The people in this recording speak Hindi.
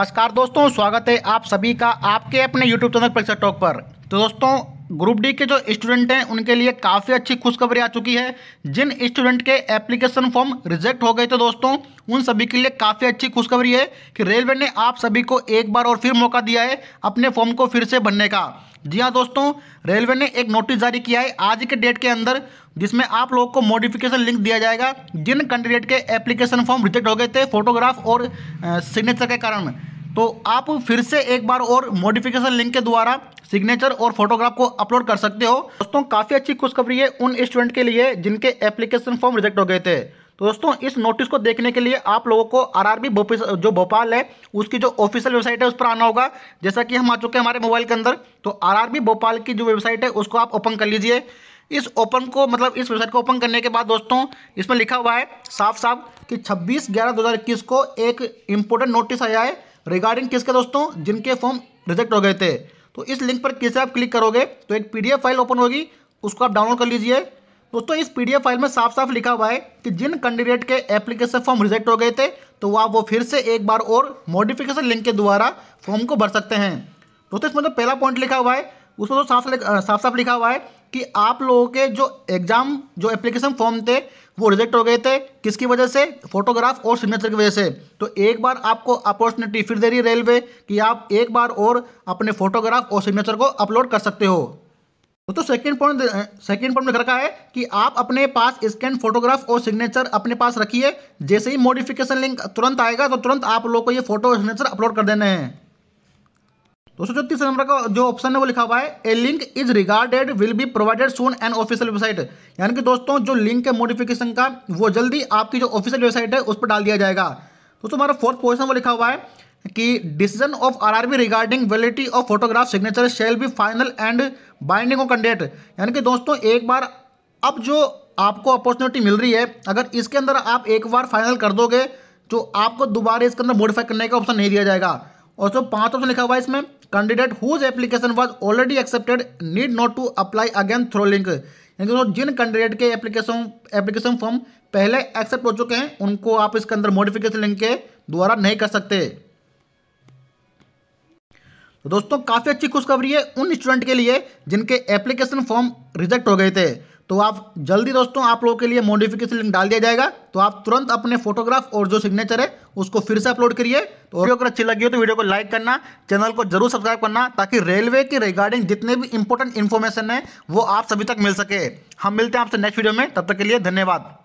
नमस्कार दोस्तों स्वागत है आप सभी का आपके अपने YouTube चैनल परीक्षा टॉक पर तो दोस्तों ग्रुप डी के जो स्टूडेंट हैं उनके लिए काफ़ी अच्छी खुशखबरी आ चुकी है जिन स्टूडेंट के एप्लीकेशन फॉर्म रिजेक्ट हो गए थे दोस्तों उन सभी के लिए काफ़ी अच्छी खुशखबरी है कि रेलवे ने आप सभी को एक बार और फिर मौका दिया है अपने फॉर्म को फिर से भरने का जी हाँ दोस्तों रेलवे ने एक नोटिस जारी किया है आज के डेट के अंदर जिसमें आप लोगों को मॉडिफिकेशन लिंक दिया जाएगा जिन कैंडिडेट के एप्लीकेशन फॉर्म रिजेक्ट हो गए थे फोटोग्राफ और सिग्नेचर के कारण तो आप फिर से एक बार और मॉडिफिकेशन लिंक के द्वारा सिग्नेचर और फोटोग्राफ को अपलोड कर सकते हो दोस्तों काफ़ी अच्छी खुशखबरी है उन स्टूडेंट के लिए जिनके एप्लीकेशन फॉर्म रिजेक्ट हो गए थे तो दोस्तों इस नोटिस को देखने के लिए आप लोगों को आरआरबी जो भोपाल है उसकी जो ऑफिशियल वेबसाइट है उस पर आना होगा जैसा कि हम आ चुके हैं हमारे मोबाइल के अंदर तो आरआरबी भोपाल की जो वेबसाइट है उसको आप ओपन कर लीजिए इस ओपन को मतलब इस वेबसाइट को ओपन करने के बाद दोस्तों इसमें लिखा हुआ है साफ साफ कि छब्बीस ग्यारह दो को एक इम्पोर्टेंट नोटिस आया है रिगार्डिंग किसके दोस्तों जिनके फॉर्म रिजेक्ट हो गए थे तो इस लिंक पर किसे आप क्लिक करोगे तो एक पीडीएफ फाइल ओपन होगी उसको आप डाउनलोड कर लीजिए दोस्तों इस पीडीएफ फाइल में साफ साफ लिखा हुआ है कि जिन कैंडिडेट के एप्लीकेशन फॉर्म रिजेक्ट हो गए थे तो आप वो फिर से एक बार और मॉडिफिकेशन लिंक के द्वारा फॉर्म को भर सकते हैं दोस्तों इसमें जो तो पहला पॉइंट लिखा हुआ है उसमें तो साफ साफ साफ लिखा हुआ है कि आप लोगों के जो एग्ज़ाम जो एप्लीकेशन फॉर्म थे वो रिजेक्ट हो गए थे किसकी वजह से फोटोग्राफ और सिग्नेचर की वजह से तो एक बार आपको अपॉर्चुनिटी फिर दे रही रेलवे कि आप एक बार और अपने फोटोग्राफ और सिग्नेचर को अपलोड कर सकते हो तो सेकेंड पॉइंट सेकेंड पॉइंट में रखा है कि आप अपने पास स्कैन फोटोग्राफ और सिग्नेचर अपने पास रखिए जैसे ही मॉडिफिकेशन लिंक तुरंत आएगा तो तुरंत आप लोग को ये फोटो और सिग्नेचर अपलोड कर देने हैं दो सौ नंबर का जो ऑप्शन है वो लिखा हुआ है a link is regarded will be provided soon on official website यानी कि दोस्तों जो लिंक है मोडिफिकेशन का वो जल्दी आपकी जो ऑफिशियल वेबसाइट है उस पर डाल दिया जाएगा दोस्तों हमारा फोर्थ क्वेश्चन वो लिखा हुआ है कि decision of RRB regarding validity of photograph signature shall be final and binding of candidate यानी कि दोस्तों एक बार अब जो आपको अपॉर्चुनिटी मिल रही है अगर इसके अंदर आप एक बार फाइनल कर दोगे तो आपको दोबारा इसके अंदर मॉडिफाई करने का ऑप्शन नहीं दिया जाएगा और जो पांच ऑप्शन लिखा हुआ है इसमें candidate whose application was already accepted need not to apply again through link यानी जिन कैंडिडेट के एप्लीकेशन एप्लीकेशन फॉर्म पहले एक्सेप्ट हो चुके हैं उनको आप इसके अंदर मॉडिफिकेशन लिंक के द्वारा नहीं कर सकते तो दोस्तों काफ़ी अच्छी खुशखबरी है उन स्टूडेंट के लिए जिनके एप्लीकेशन फॉर्म रिजेक्ट हो गए थे तो आप जल्दी दोस्तों आप लोगों के लिए मॉडिफिकेशन लिंक डाल दिया जाएगा तो आप तुरंत अपने फोटोग्राफ और जो सिग्नेचर है उसको फिर से अपलोड करिए तो वीडियो अगर अच्छी लगी हो तो वीडियो को लाइक करना चैनल को जरूर सब्सक्राइब करना ताकि रेलवे के रिगार्डिंग जितने भी इंपॉर्टेंट इन्फॉर्मेशन है वो आप सभी तक मिल सके हम मिलते हैं आपसे नेक्स्ट वीडियो में तब तक के लिए धन्यवाद